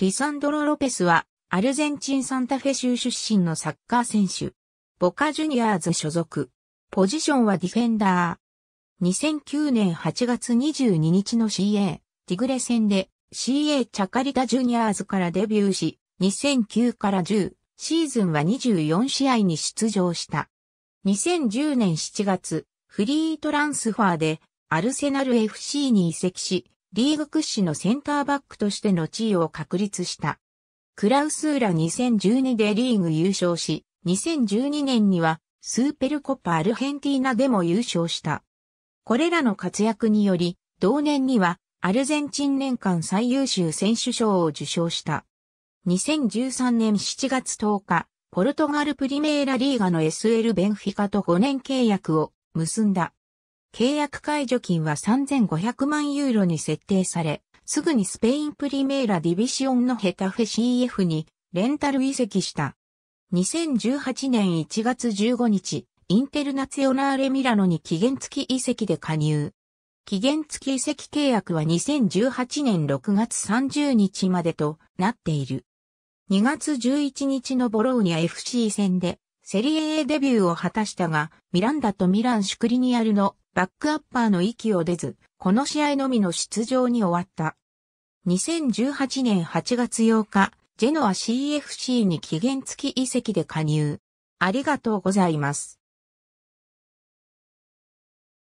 リサンドロ・ロペスは、アルゼンチンサンタフェ州出身のサッカー選手。ボカジュニアーズ所属。ポジションはディフェンダー。2009年8月22日の CA、ティグレ戦で CA チャカリタジュニアーズからデビューし、2009から10、シーズンは24試合に出場した。2010年7月、フリートランスファーでアルセナル FC に移籍し、リーグ屈指のセンターバックとしての地位を確立した。クラウスーラ2012でリーグ優勝し、2012年にはスーペルコパアルヘンティーナでも優勝した。これらの活躍により、同年にはアルゼンチン年間最優秀選手賞を受賞した。2013年7月10日、ポルトガルプリメーラリーガの SL ベンフィカと5年契約を結んだ。契約解除金は3500万ユーロに設定され、すぐにスペインプリメーラディビシオンのヘタフェ CF にレンタル移籍した。2018年1月15日、インテルナツヨナーレミラノに期限付き移籍で加入。期限付き移籍契約は2018年6月30日までとなっている。2月11日のボローニャ FC 戦でセリエ A デビューを果たしたが、ミランダとミラン・シュクリニアルのバックアッパーの息を出ず、この試合のみの出場に終わった。2018年8月8日、ジェノア CFC に期限付き移籍で加入。ありがとうございます。